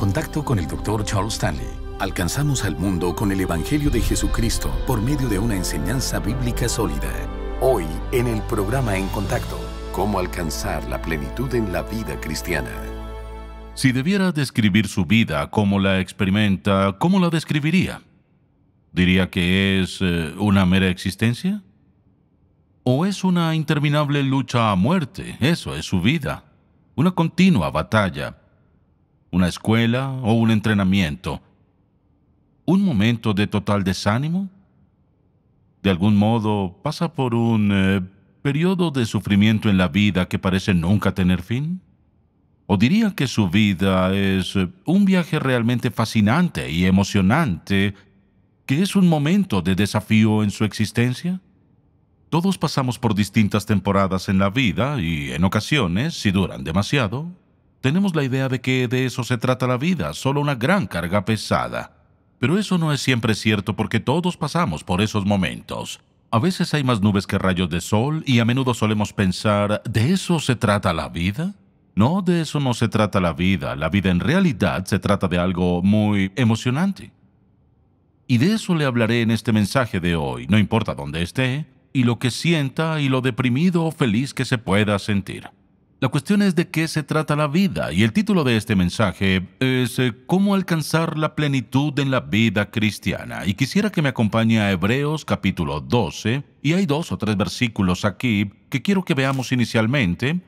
contacto con el Dr. Charles Stanley, alcanzamos al mundo con el Evangelio de Jesucristo por medio de una enseñanza bíblica sólida. Hoy, en el programa En Contacto, cómo alcanzar la plenitud en la vida cristiana. Si debiera describir su vida, cómo la experimenta, ¿cómo la describiría? ¿Diría que es eh, una mera existencia? ¿O es una interminable lucha a muerte? Eso es su vida. Una continua batalla una escuela o un entrenamiento. ¿Un momento de total desánimo? De algún modo pasa por un eh, periodo de sufrimiento en la vida que parece nunca tener fin. ¿O diría que su vida es eh, un viaje realmente fascinante y emocionante, que es un momento de desafío en su existencia? Todos pasamos por distintas temporadas en la vida y en ocasiones, si duran demasiado, tenemos la idea de que de eso se trata la vida, solo una gran carga pesada. Pero eso no es siempre cierto porque todos pasamos por esos momentos. A veces hay más nubes que rayos de sol y a menudo solemos pensar, ¿de eso se trata la vida? No, de eso no se trata la vida. La vida en realidad se trata de algo muy emocionante. Y de eso le hablaré en este mensaje de hoy, no importa dónde esté, y lo que sienta y lo deprimido o feliz que se pueda sentir. La cuestión es de qué se trata la vida y el título de este mensaje es eh, ¿Cómo alcanzar la plenitud en la vida cristiana? Y quisiera que me acompañe a Hebreos capítulo 12 y hay dos o tres versículos aquí que quiero que veamos inicialmente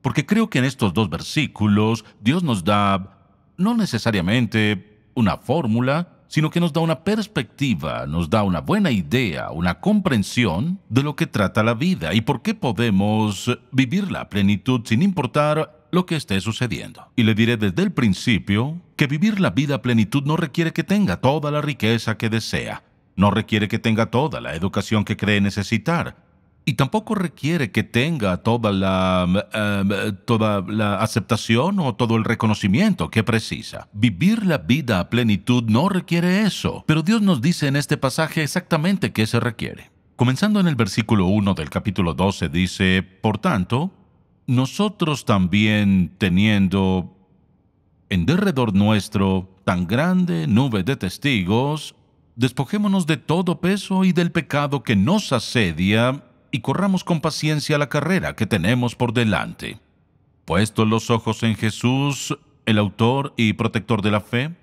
porque creo que en estos dos versículos Dios nos da no necesariamente una fórmula, sino que nos da una perspectiva, nos da una buena idea, una comprensión de lo que trata la vida y por qué podemos vivirla a plenitud sin importar lo que esté sucediendo. Y le diré desde el principio que vivir la vida a plenitud no requiere que tenga toda la riqueza que desea, no requiere que tenga toda la educación que cree necesitar, y tampoco requiere que tenga toda la, eh, eh, toda la aceptación o todo el reconocimiento que precisa. Vivir la vida a plenitud no requiere eso, pero Dios nos dice en este pasaje exactamente qué se requiere. Comenzando en el versículo 1 del capítulo 12 dice, Por tanto, nosotros también teniendo en derredor nuestro tan grande nube de testigos, despojémonos de todo peso y del pecado que nos asedia y corramos con paciencia la carrera que tenemos por delante. Puestos los ojos en Jesús, el autor y protector de la fe,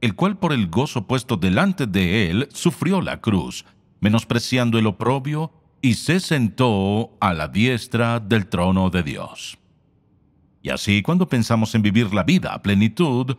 el cual por el gozo puesto delante de él sufrió la cruz, menospreciando el oprobio, y se sentó a la diestra del trono de Dios. Y así, cuando pensamos en vivir la vida a plenitud,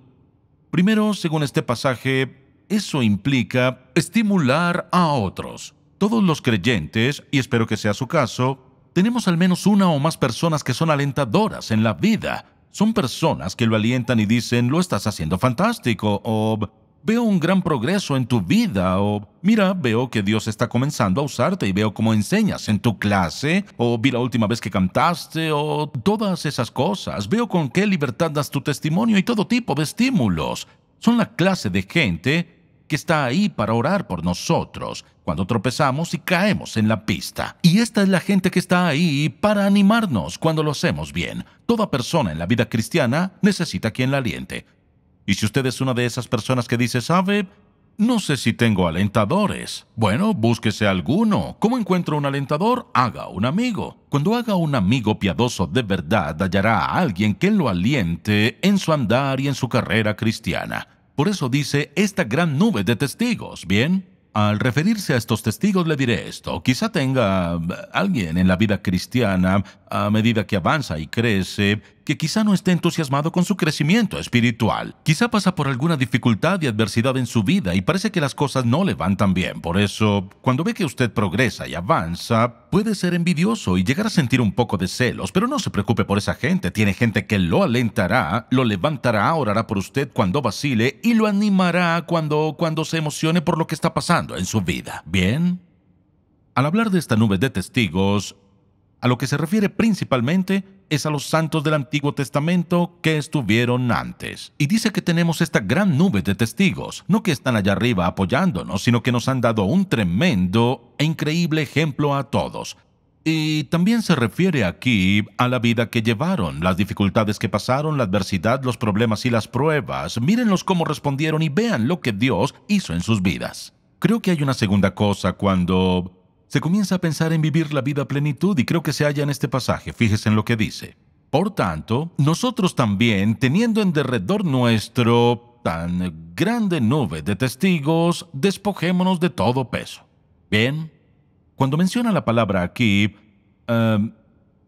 primero, según este pasaje, eso implica estimular a otros, todos los creyentes, y espero que sea su caso, tenemos al menos una o más personas que son alentadoras en la vida. Son personas que lo alientan y dicen, lo estás haciendo fantástico, o veo un gran progreso en tu vida, o mira, veo que Dios está comenzando a usarte y veo cómo enseñas en tu clase, o vi la última vez que cantaste, o todas esas cosas, veo con qué libertad das tu testimonio y todo tipo de estímulos. Son la clase de gente que está ahí para orar por nosotros cuando tropezamos y caemos en la pista. Y esta es la gente que está ahí para animarnos cuando lo hacemos bien. Toda persona en la vida cristiana necesita quien la aliente. Y si usted es una de esas personas que dice, ¿sabe? No sé si tengo alentadores. Bueno, búsquese alguno. ¿Cómo encuentro un alentador? Haga un amigo. Cuando haga un amigo piadoso de verdad, hallará a alguien que lo aliente en su andar y en su carrera cristiana. Por eso dice esta gran nube de testigos, ¿bien? Al referirse a estos testigos le diré esto. Quizá tenga eh, alguien en la vida cristiana, a medida que avanza y crece, que quizá no esté entusiasmado con su crecimiento espiritual. Quizá pasa por alguna dificultad y adversidad en su vida y parece que las cosas no le van tan bien. Por eso, cuando ve que usted progresa y avanza, puede ser envidioso y llegar a sentir un poco de celos, pero no se preocupe por esa gente. Tiene gente que lo alentará, lo levantará, orará por usted cuando vacile y lo animará cuando, cuando se emocione por lo que está pasando en su vida. ¿Bien? Al hablar de esta nube de testigos, a lo que se refiere principalmente es a los santos del Antiguo Testamento que estuvieron antes. Y dice que tenemos esta gran nube de testigos, no que están allá arriba apoyándonos, sino que nos han dado un tremendo e increíble ejemplo a todos. Y también se refiere aquí a la vida que llevaron, las dificultades que pasaron, la adversidad, los problemas y las pruebas. Mírenlos cómo respondieron y vean lo que Dios hizo en sus vidas. Creo que hay una segunda cosa cuando se comienza a pensar en vivir la vida a plenitud y creo que se halla en este pasaje. Fíjese en lo que dice. Por tanto, nosotros también, teniendo en derredor nuestro tan grande nube de testigos, despojémonos de todo peso. Bien, cuando menciona la palabra aquí, em,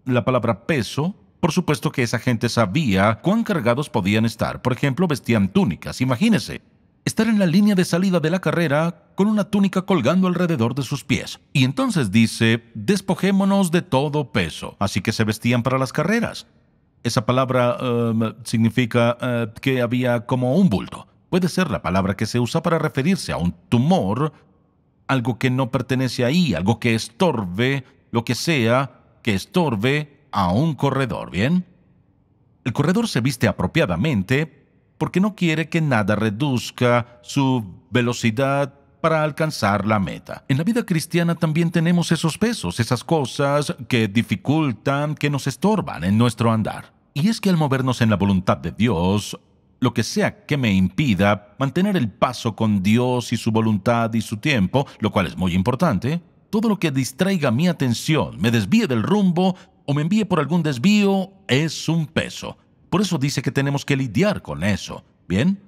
la palabra peso, por supuesto que esa gente sabía cuán cargados podían estar. Por ejemplo, vestían túnicas, imagínese estar en la línea de salida de la carrera con una túnica colgando alrededor de sus pies. Y entonces dice, despojémonos de todo peso. Así que se vestían para las carreras. Esa palabra eh, significa eh, que había como un bulto. Puede ser la palabra que se usa para referirse a un tumor, algo que no pertenece ahí, algo que estorbe, lo que sea, que estorbe a un corredor, ¿bien? El corredor se viste apropiadamente porque no quiere que nada reduzca su velocidad para alcanzar la meta. En la vida cristiana también tenemos esos pesos, esas cosas que dificultan, que nos estorban en nuestro andar. Y es que al movernos en la voluntad de Dios, lo que sea que me impida mantener el paso con Dios y su voluntad y su tiempo, lo cual es muy importante, todo lo que distraiga mi atención, me desvíe del rumbo o me envíe por algún desvío, es un peso. Por eso dice que tenemos que lidiar con eso. ¿Bien?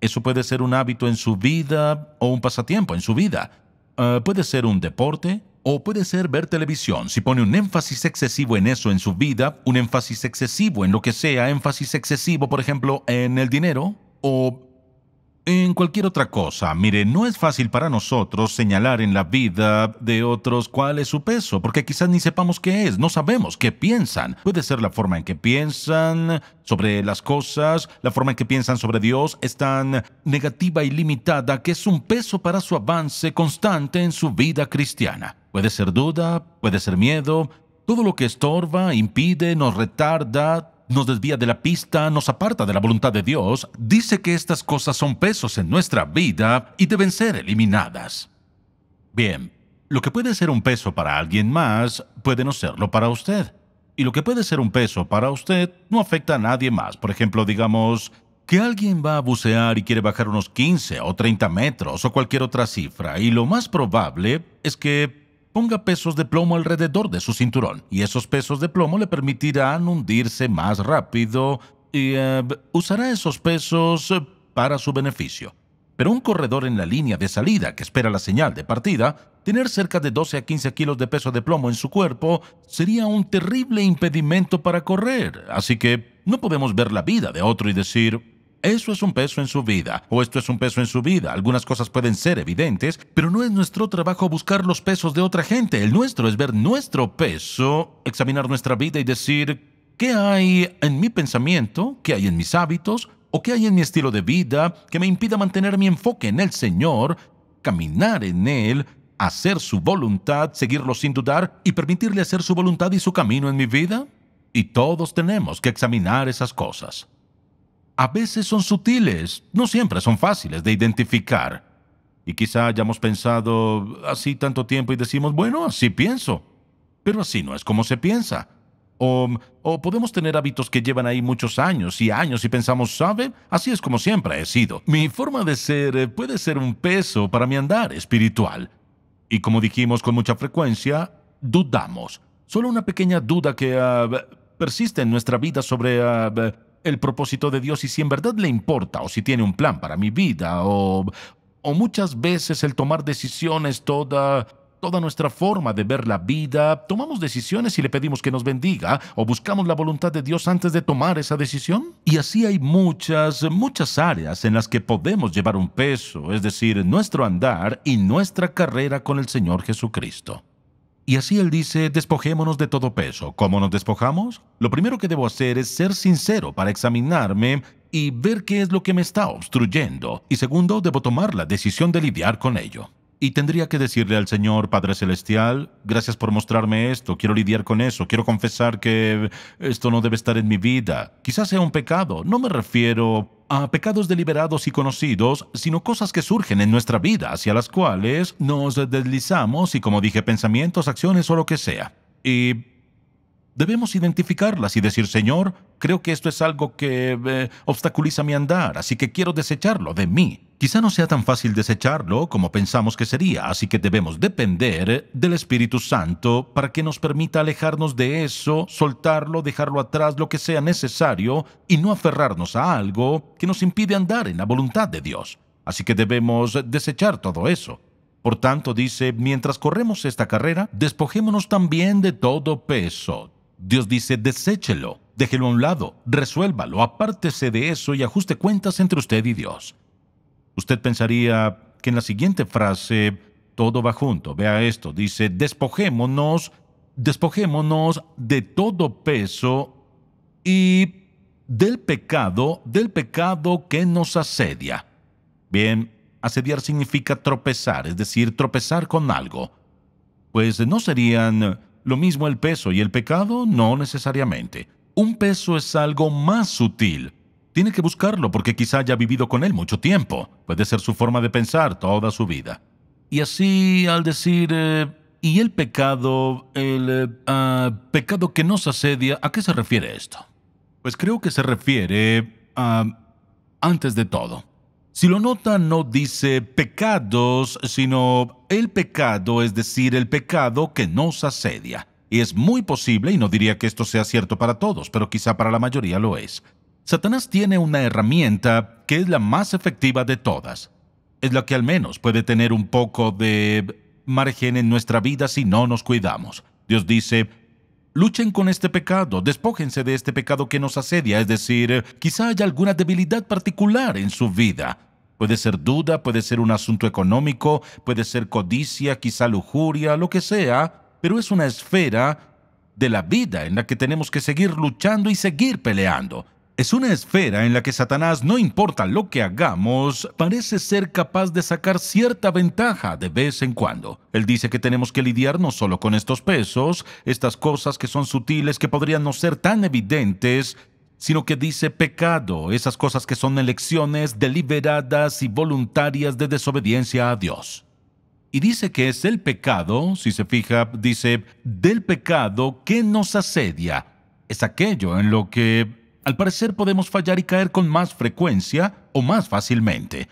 Eso puede ser un hábito en su vida o un pasatiempo en su vida. Eh, puede ser un deporte o puede ser ver televisión. Si pone un énfasis excesivo en eso en su vida, un énfasis excesivo en lo que sea, énfasis excesivo, por ejemplo, en el dinero o en cualquier otra cosa. Mire, no es fácil para nosotros señalar en la vida de otros cuál es su peso, porque quizás ni sepamos qué es, no sabemos qué piensan. Puede ser la forma en que piensan sobre las cosas, la forma en que piensan sobre Dios es tan negativa y limitada que es un peso para su avance constante en su vida cristiana. Puede ser duda, puede ser miedo, todo lo que estorba, impide, nos retarda, nos desvía de la pista, nos aparta de la voluntad de Dios, dice que estas cosas son pesos en nuestra vida y deben ser eliminadas. Bien, lo que puede ser un peso para alguien más puede no serlo para usted. Y lo que puede ser un peso para usted no afecta a nadie más. Por ejemplo, digamos que alguien va a bucear y quiere bajar unos 15 o 30 metros o cualquier otra cifra y lo más probable es que ponga pesos de plomo alrededor de su cinturón y esos pesos de plomo le permitirán hundirse más rápido y eh, usará esos pesos eh, para su beneficio. Pero un corredor en la línea de salida que espera la señal de partida, tener cerca de 12 a 15 kilos de peso de plomo en su cuerpo sería un terrible impedimento para correr, así que no podemos ver la vida de otro y decir, eso es un peso en su vida, o esto es un peso en su vida. Algunas cosas pueden ser evidentes, pero no es nuestro trabajo buscar los pesos de otra gente. El nuestro es ver nuestro peso, examinar nuestra vida y decir, ¿qué hay en mi pensamiento? ¿Qué hay en mis hábitos? ¿O qué hay en mi estilo de vida que me impida mantener mi enfoque en el Señor, caminar en Él, hacer su voluntad, seguirlo sin dudar y permitirle hacer su voluntad y su camino en mi vida? Y todos tenemos que examinar esas cosas a veces son sutiles, no siempre son fáciles de identificar. Y quizá hayamos pensado así tanto tiempo y decimos, bueno, así pienso. Pero así no es como se piensa. O, podemos tener hábitos que llevan ahí muchos años y años y pensamos, ¿sabe? Así es como siempre he sido. Mi forma de ser eh, puede ser un peso para mi andar espiritual. Y como dijimos con mucha frecuencia, dudamos. Solo una pequeña duda que ah, persiste en nuestra vida sobre... Ah, el propósito de Dios y si en verdad le importa o si tiene un plan para mi vida o, o muchas veces el tomar decisiones toda toda nuestra forma de ver la vida, tomamos decisiones y le pedimos que nos bendiga o buscamos la voluntad de Dios antes de tomar esa decisión. Y así hay muchas, muchas áreas en las que podemos llevar un peso, es decir, nuestro andar y nuestra carrera con el Señor Jesucristo. Y así él dice, despojémonos de todo peso. ¿Cómo nos despojamos? Lo primero que debo hacer es ser sincero para examinarme y ver qué es lo que me está obstruyendo. Y segundo, debo tomar la decisión de lidiar con ello y tendría que decirle al Señor Padre Celestial, gracias por mostrarme esto, quiero lidiar con eso, quiero confesar que esto no debe estar en mi vida. Quizás sea un pecado, no me refiero a pecados deliberados y conocidos, sino cosas que surgen en nuestra vida hacia las cuales nos deslizamos y como dije, pensamientos, acciones o lo que sea. Y Debemos identificarlas y decir, Señor, creo que esto es algo que eh, obstaculiza mi andar, así que quiero desecharlo de mí. Quizá no sea tan fácil desecharlo como pensamos que sería, así que debemos depender eh, del Espíritu Santo para que nos permita alejarnos de eso, soltarlo, dejarlo atrás, lo que sea necesario, y no aferrarnos a algo que nos impide andar en la voluntad de Dios. Así que debemos desechar todo eso. Por tanto, dice, mientras corremos esta carrera, despojémonos también de todo peso, Dios dice, deséchelo, déjelo a un lado, resuélvalo, apártese de eso y ajuste cuentas entre usted y Dios. Usted pensaría que en la siguiente frase todo va junto. Vea esto, dice, despojémonos, despojémonos de todo peso y del pecado, del pecado que nos asedia. Bien, asediar significa tropezar, es decir, tropezar con algo. Pues no serían lo mismo el peso y el pecado no necesariamente. Un peso es algo más sutil. Tiene que buscarlo porque quizá haya vivido con él mucho tiempo. Puede ser su forma de pensar toda su vida. Y así al decir, eh, ¿y el pecado, el eh, ah, pecado que nos asedia, a qué se refiere esto? Pues creo que se refiere a, ah, antes de todo, si lo nota no dice pecados, sino el pecado, es decir, el pecado que nos asedia. Y es muy posible, y no diría que esto sea cierto para todos, pero quizá para la mayoría lo es. Satanás tiene una herramienta que es la más efectiva de todas. Es la que al menos puede tener un poco de margen en nuestra vida si no nos cuidamos. Dios dice, luchen con este pecado, despójense de este pecado que nos asedia, es decir, quizá haya alguna debilidad particular en su vida. Puede ser duda, puede ser un asunto económico, puede ser codicia, quizá lujuria, lo que sea, pero es una esfera de la vida en la que tenemos que seguir luchando y seguir peleando. Es una esfera en la que Satanás, no importa lo que hagamos, parece ser capaz de sacar cierta ventaja de vez en cuando. Él dice que tenemos que lidiar no solo con estos pesos, estas cosas que son sutiles, que podrían no ser tan evidentes, sino que dice pecado, esas cosas que son elecciones deliberadas y voluntarias de desobediencia a Dios. Y dice que es el pecado, si se fija, dice, del pecado que nos asedia. Es aquello en lo que, al parecer, podemos fallar y caer con más frecuencia o más fácilmente.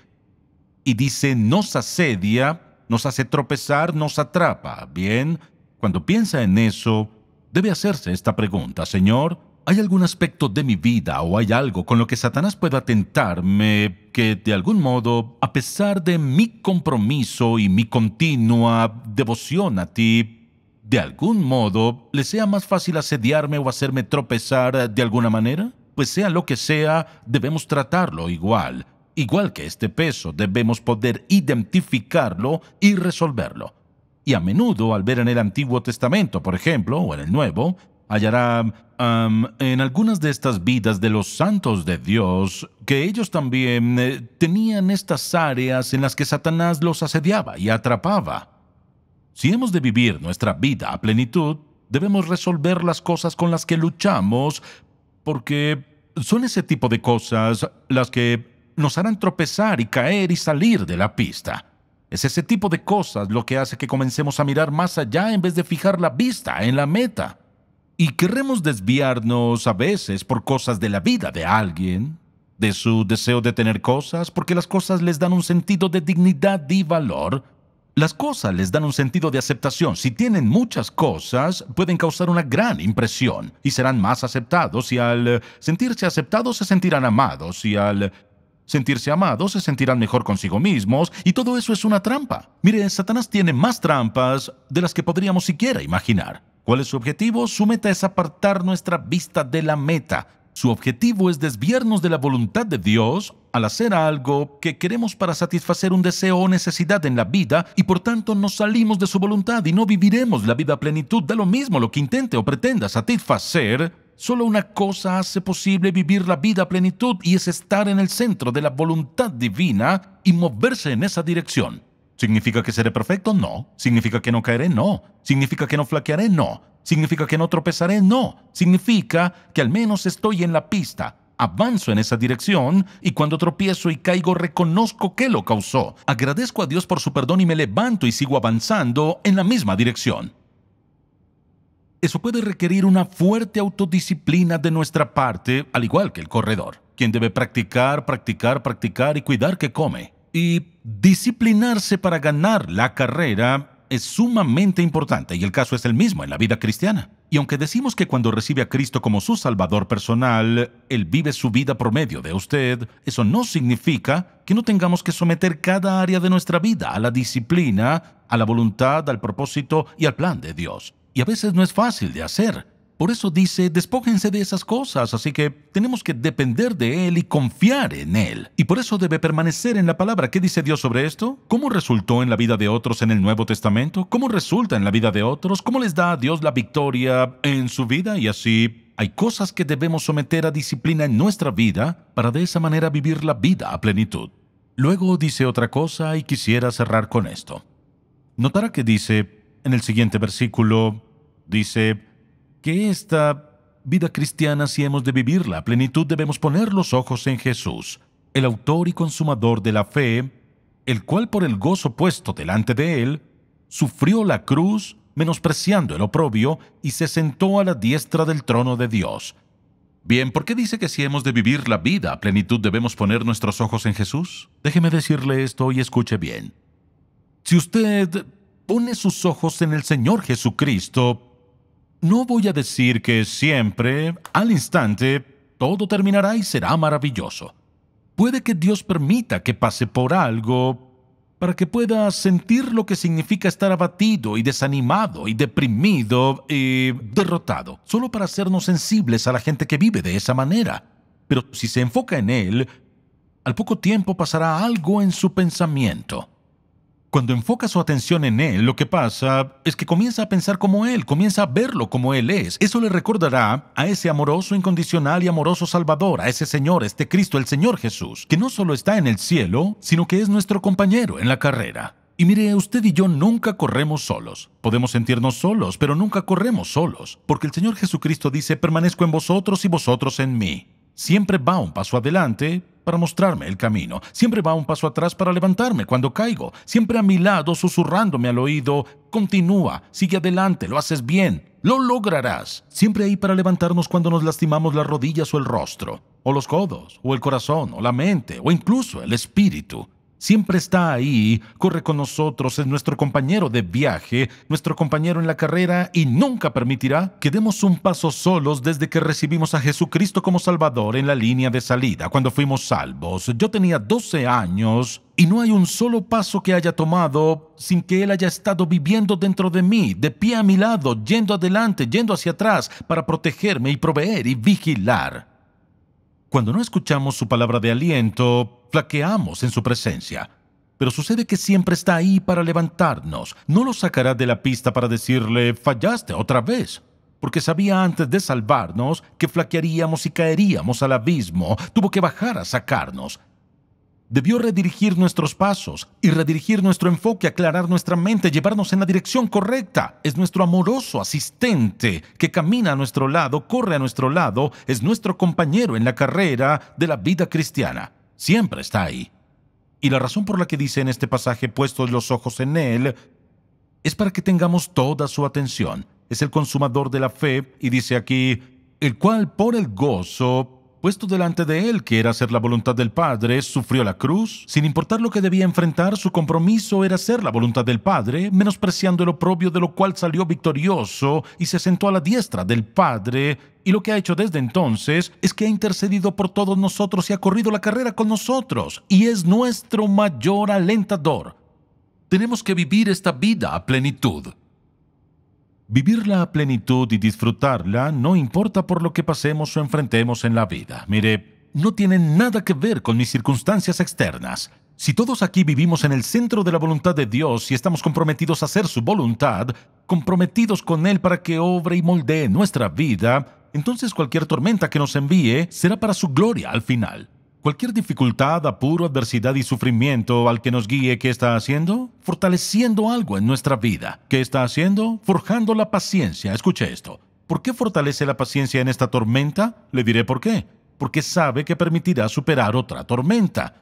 Y dice, nos asedia, nos hace tropezar, nos atrapa. Bien, cuando piensa en eso, debe hacerse esta pregunta, Señor, ¿Hay algún aspecto de mi vida o hay algo con lo que Satanás pueda tentarme que de algún modo, a pesar de mi compromiso y mi continua devoción a ti, de algún modo le sea más fácil asediarme o hacerme tropezar de alguna manera? Pues sea lo que sea, debemos tratarlo igual. Igual que este peso, debemos poder identificarlo y resolverlo. Y a menudo al ver en el Antiguo Testamento, por ejemplo, o en el Nuevo, hallará en algunas de estas vidas de los santos de Dios que ellos también eh, tenían estas áreas en las que Satanás los asediaba y atrapaba. Si hemos de vivir nuestra vida a plenitud, debemos resolver las cosas con las que luchamos porque son ese tipo de cosas las que nos harán tropezar y caer y salir de la pista. Es ese tipo de cosas lo que hace que comencemos a mirar más allá en vez de fijar la vista en la meta y queremos desviarnos a veces por cosas de la vida de alguien, de su deseo de tener cosas, porque las cosas les dan un sentido de dignidad y valor. Las cosas les dan un sentido de aceptación. Si tienen muchas cosas, pueden causar una gran impresión y serán más aceptados y al sentirse aceptados se sentirán amados y al sentirse amados se sentirán mejor consigo mismos y todo eso es una trampa. Mire, Satanás tiene más trampas de las que podríamos siquiera imaginar. ¿Cuál es su objetivo? Su meta es apartar nuestra vista de la meta. Su objetivo es desviarnos de la voluntad de Dios al hacer algo que queremos para satisfacer un deseo o necesidad en la vida y por tanto nos salimos de su voluntad y no viviremos la vida a plenitud. de lo mismo lo que intente o pretenda satisfacer. Solo una cosa hace posible vivir la vida a plenitud y es estar en el centro de la voluntad divina y moverse en esa dirección. ¿Significa que seré perfecto? No. ¿Significa que no caeré? No. ¿Significa que no flaquearé? No. ¿Significa que no tropezaré? No. Significa que al menos estoy en la pista, avanzo en esa dirección y cuando tropiezo y caigo reconozco que lo causó. Agradezco a Dios por su perdón y me levanto y sigo avanzando en la misma dirección. Eso puede requerir una fuerte autodisciplina de nuestra parte, al igual que el corredor, quien debe practicar, practicar, practicar y cuidar que come y disciplinarse para ganar la carrera es sumamente importante y el caso es el mismo en la vida cristiana. Y aunque decimos que cuando recibe a Cristo como su Salvador personal, Él vive su vida por medio de usted, eso no significa que no tengamos que someter cada área de nuestra vida a la disciplina, a la voluntad, al propósito y al plan de Dios. Y a veces no es fácil de hacer, por eso dice, despójense de esas cosas, así que tenemos que depender de Él y confiar en Él. Y por eso debe permanecer en la palabra. ¿Qué dice Dios sobre esto? ¿Cómo resultó en la vida de otros en el Nuevo Testamento? ¿Cómo resulta en la vida de otros? ¿Cómo les da a Dios la victoria en su vida? Y así hay cosas que debemos someter a disciplina en nuestra vida para de esa manera vivir la vida a plenitud. Luego dice otra cosa y quisiera cerrar con esto. Notará que dice, en el siguiente versículo, dice, que esta vida cristiana, si hemos de vivirla a plenitud, debemos poner los ojos en Jesús, el autor y consumador de la fe, el cual por el gozo puesto delante de él, sufrió la cruz, menospreciando el oprobio, y se sentó a la diestra del trono de Dios. Bien, ¿por qué dice que si hemos de vivir la vida plenitud debemos poner nuestros ojos en Jesús? Déjeme decirle esto y escuche bien. Si usted pone sus ojos en el Señor Jesucristo, no voy a decir que siempre, al instante, todo terminará y será maravilloso. Puede que Dios permita que pase por algo para que pueda sentir lo que significa estar abatido y desanimado y deprimido y derrotado, solo para hacernos sensibles a la gente que vive de esa manera. Pero si se enfoca en Él, al poco tiempo pasará algo en su pensamiento. Cuando enfoca su atención en él, lo que pasa es que comienza a pensar como él, comienza a verlo como él es. Eso le recordará a ese amoroso, incondicional y amoroso Salvador, a ese Señor, este Cristo, el Señor Jesús, que no solo está en el cielo, sino que es nuestro compañero en la carrera. Y mire, usted y yo nunca corremos solos. Podemos sentirnos solos, pero nunca corremos solos, porque el Señor Jesucristo dice, permanezco en vosotros y vosotros en mí. Siempre va un paso adelante para mostrarme el camino. Siempre va un paso atrás para levantarme cuando caigo. Siempre a mi lado, susurrándome al oído, continúa, sigue adelante, lo haces bien, lo lograrás. Siempre ahí para levantarnos cuando nos lastimamos las rodillas o el rostro, o los codos, o el corazón, o la mente, o incluso el espíritu. Siempre está ahí, corre con nosotros, es nuestro compañero de viaje, nuestro compañero en la carrera y nunca permitirá que demos un paso solos desde que recibimos a Jesucristo como Salvador en la línea de salida, cuando fuimos salvos. Yo tenía 12 años y no hay un solo paso que haya tomado sin que Él haya estado viviendo dentro de mí, de pie a mi lado, yendo adelante, yendo hacia atrás, para protegerme y proveer y vigilar. Cuando no escuchamos su palabra de aliento, flaqueamos en su presencia. Pero sucede que siempre está ahí para levantarnos. No lo sacará de la pista para decirle, fallaste otra vez. Porque sabía antes de salvarnos que flaquearíamos y caeríamos al abismo. Tuvo que bajar a sacarnos. Debió redirigir nuestros pasos y redirigir nuestro enfoque, aclarar nuestra mente, llevarnos en la dirección correcta. Es nuestro amoroso asistente que camina a nuestro lado, corre a nuestro lado, es nuestro compañero en la carrera de la vida cristiana. Siempre está ahí. Y la razón por la que dice en este pasaje puestos los ojos en Él es para que tengamos toda su atención. Es el consumador de la fe y dice aquí, el cual por el gozo puesto delante de él, que era hacer la voluntad del Padre, sufrió la cruz. Sin importar lo que debía enfrentar, su compromiso era hacer la voluntad del Padre, menospreciando el oprobio de lo cual salió victorioso y se sentó a la diestra del Padre y lo que ha hecho desde entonces es que ha intercedido por todos nosotros y ha corrido la carrera con nosotros, y es nuestro mayor alentador. Tenemos que vivir esta vida a plenitud. Vivirla a plenitud y disfrutarla no importa por lo que pasemos o enfrentemos en la vida. Mire, no tiene nada que ver con mis circunstancias externas. Si todos aquí vivimos en el centro de la voluntad de Dios y estamos comprometidos a hacer su voluntad, comprometidos con Él para que obre y moldee nuestra vida, entonces cualquier tormenta que nos envíe será para su gloria al final cualquier dificultad, apuro, adversidad y sufrimiento al que nos guíe, ¿qué está haciendo? Fortaleciendo algo en nuestra vida. ¿Qué está haciendo? Forjando la paciencia. Escuche esto. ¿Por qué fortalece la paciencia en esta tormenta? Le diré por qué. Porque sabe que permitirá superar otra tormenta.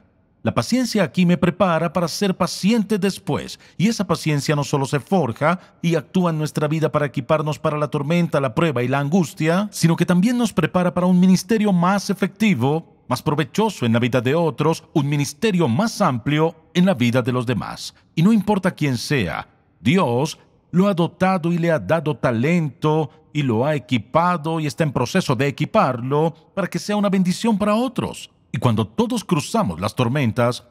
La paciencia aquí me prepara para ser paciente después, y esa paciencia no solo se forja y actúa en nuestra vida para equiparnos para la tormenta, la prueba y la angustia, sino que también nos prepara para un ministerio más efectivo, más provechoso en la vida de otros, un ministerio más amplio en la vida de los demás. Y no importa quién sea, Dios lo ha dotado y le ha dado talento y lo ha equipado y está en proceso de equiparlo para que sea una bendición para otros. Y cuando todos cruzamos las tormentas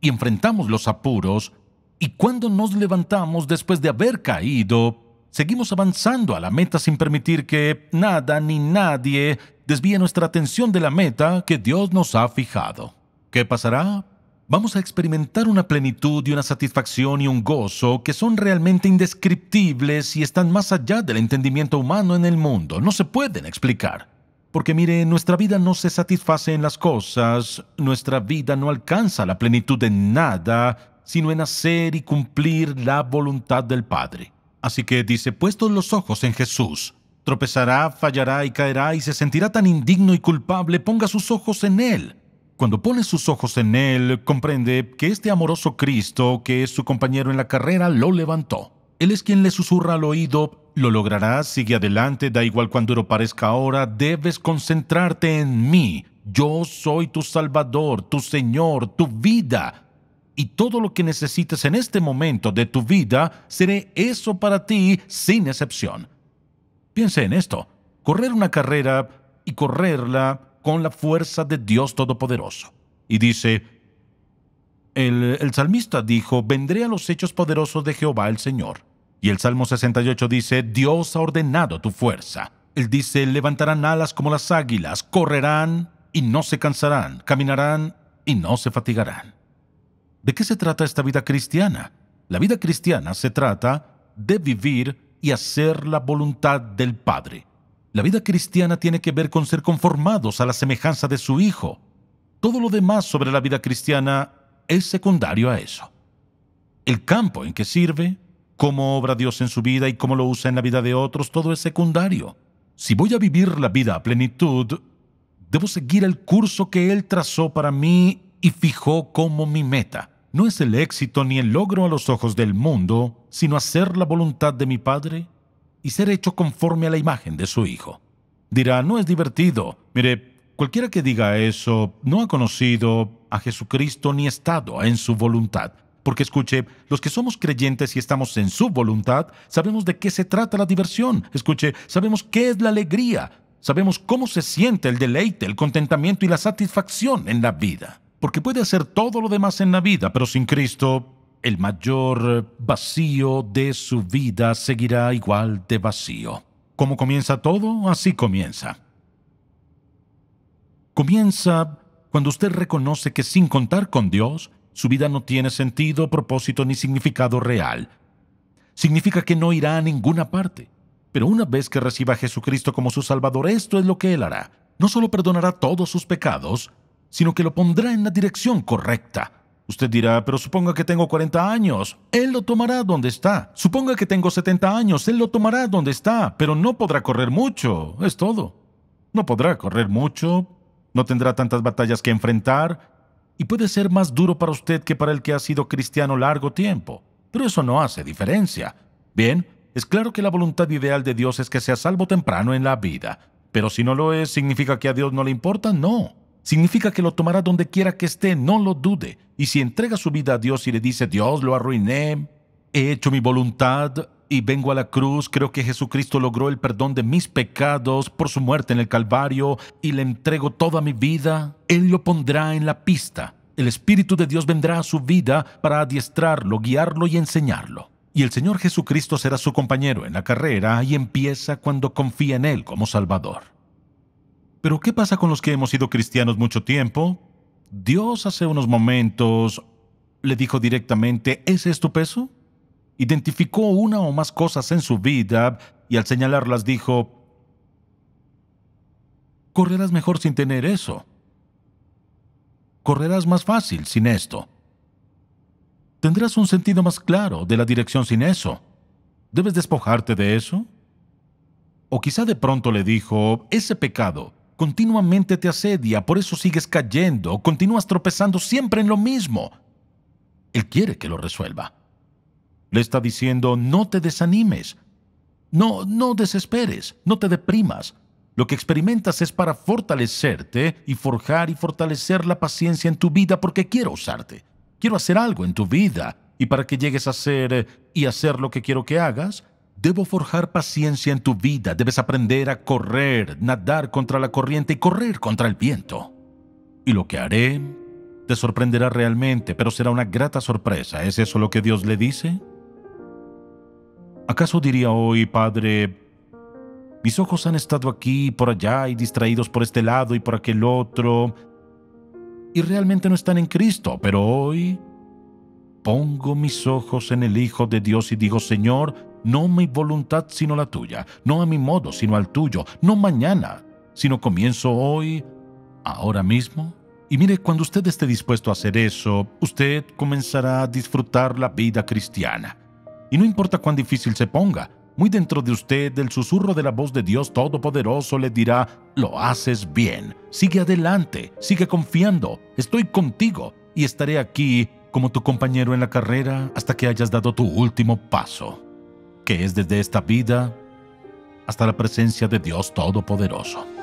y enfrentamos los apuros, y cuando nos levantamos después de haber caído, seguimos avanzando a la meta sin permitir que nada ni nadie desvíe nuestra atención de la meta que Dios nos ha fijado. ¿Qué pasará? Vamos a experimentar una plenitud y una satisfacción y un gozo que son realmente indescriptibles y están más allá del entendimiento humano en el mundo. No se pueden explicar. Porque mire, nuestra vida no se satisface en las cosas, nuestra vida no alcanza la plenitud en nada, sino en hacer y cumplir la voluntad del Padre. Así que dice, puestos los ojos en Jesús, tropezará, fallará y caerá y se sentirá tan indigno y culpable, ponga sus ojos en Él. Cuando pone sus ojos en Él, comprende que este amoroso Cristo, que es su compañero en la carrera, lo levantó. Él es quien le susurra al oído, lo lograrás, sigue adelante, da igual cuando lo parezca ahora, debes concentrarte en mí. Yo soy tu Salvador, tu Señor, tu vida y todo lo que necesites en este momento de tu vida seré eso para ti sin excepción. Piense en esto. Correr una carrera y correrla con la fuerza de Dios Todopoderoso. Y dice, el, el salmista dijo, vendré a los hechos poderosos de Jehová el Señor. Y el Salmo 68 dice, Dios ha ordenado tu fuerza. Él dice, levantarán alas como las águilas, correrán y no se cansarán, caminarán y no se fatigarán. ¿De qué se trata esta vida cristiana? La vida cristiana se trata de vivir y hacer la voluntad del Padre. La vida cristiana tiene que ver con ser conformados a la semejanza de su Hijo. Todo lo demás sobre la vida cristiana es secundario a eso. El campo en que sirve, cómo obra Dios en su vida y cómo lo usa en la vida de otros, todo es secundario. Si voy a vivir la vida a plenitud, debo seguir el curso que Él trazó para mí y fijó como mi meta no es el éxito ni el logro a los ojos del mundo, sino hacer la voluntad de mi Padre y ser hecho conforme a la imagen de su Hijo. Dirá, no es divertido. Mire, cualquiera que diga eso no ha conocido a Jesucristo ni estado en su voluntad. Porque escuche, los que somos creyentes y estamos en su voluntad, sabemos de qué se trata la diversión. Escuche, sabemos qué es la alegría. Sabemos cómo se siente el deleite, el contentamiento y la satisfacción en la vida porque puede hacer todo lo demás en la vida, pero sin Cristo, el mayor vacío de su vida seguirá igual de vacío. Como comienza todo, así comienza. Comienza cuando usted reconoce que sin contar con Dios, su vida no tiene sentido, propósito ni significado real. Significa que no irá a ninguna parte. Pero una vez que reciba a Jesucristo como su Salvador, esto es lo que Él hará. No solo perdonará todos sus pecados, sino que lo pondrá en la dirección correcta. Usted dirá, pero suponga que tengo 40 años, él lo tomará donde está. Suponga que tengo 70 años, él lo tomará donde está, pero no podrá correr mucho, es todo. No podrá correr mucho, no tendrá tantas batallas que enfrentar, y puede ser más duro para usted que para el que ha sido cristiano largo tiempo, pero eso no hace diferencia. Bien, es claro que la voluntad ideal de Dios es que sea salvo temprano en la vida, pero si no lo es, ¿significa que a Dios no le importa? No significa que lo tomará donde quiera que esté, no lo dude. Y si entrega su vida a Dios y le dice, Dios, lo arruiné, he hecho mi voluntad y vengo a la cruz, creo que Jesucristo logró el perdón de mis pecados por su muerte en el Calvario y le entrego toda mi vida, Él lo pondrá en la pista. El Espíritu de Dios vendrá a su vida para adiestrarlo, guiarlo y enseñarlo. Y el Señor Jesucristo será su compañero en la carrera y empieza cuando confía en Él como Salvador. Pero ¿qué pasa con los que hemos sido cristianos mucho tiempo? Dios hace unos momentos le dijo directamente, ¿ese es tu peso? Identificó una o más cosas en su vida y al señalarlas dijo, correrás mejor sin tener eso. Correrás más fácil sin esto. Tendrás un sentido más claro de la dirección sin eso. ¿Debes despojarte de eso? O quizá de pronto le dijo, ese pecado continuamente te asedia, por eso sigues cayendo, continúas tropezando siempre en lo mismo. Él quiere que lo resuelva. Le está diciendo, no te desanimes, no, no desesperes, no te deprimas. Lo que experimentas es para fortalecerte y forjar y fortalecer la paciencia en tu vida porque quiero usarte. Quiero hacer algo en tu vida y para que llegues a ser eh, y hacer lo que quiero que hagas, Debo forjar paciencia en tu vida. Debes aprender a correr, nadar contra la corriente y correr contra el viento. Y lo que haré te sorprenderá realmente, pero será una grata sorpresa. ¿Es eso lo que Dios le dice? ¿Acaso diría hoy, Padre, mis ojos han estado aquí y por allá y distraídos por este lado y por aquel otro, y realmente no están en Cristo, pero hoy pongo mis ojos en el Hijo de Dios y digo, Señor, no mi voluntad sino la tuya, no a mi modo sino al tuyo, no mañana, sino comienzo hoy, ahora mismo. Y mire, cuando usted esté dispuesto a hacer eso, usted comenzará a disfrutar la vida cristiana. Y no importa cuán difícil se ponga, muy dentro de usted el susurro de la voz de Dios Todopoderoso le dirá, lo haces bien, sigue adelante, sigue confiando, estoy contigo y estaré aquí como tu compañero en la carrera hasta que hayas dado tu último paso que es desde esta vida hasta la presencia de Dios Todopoderoso.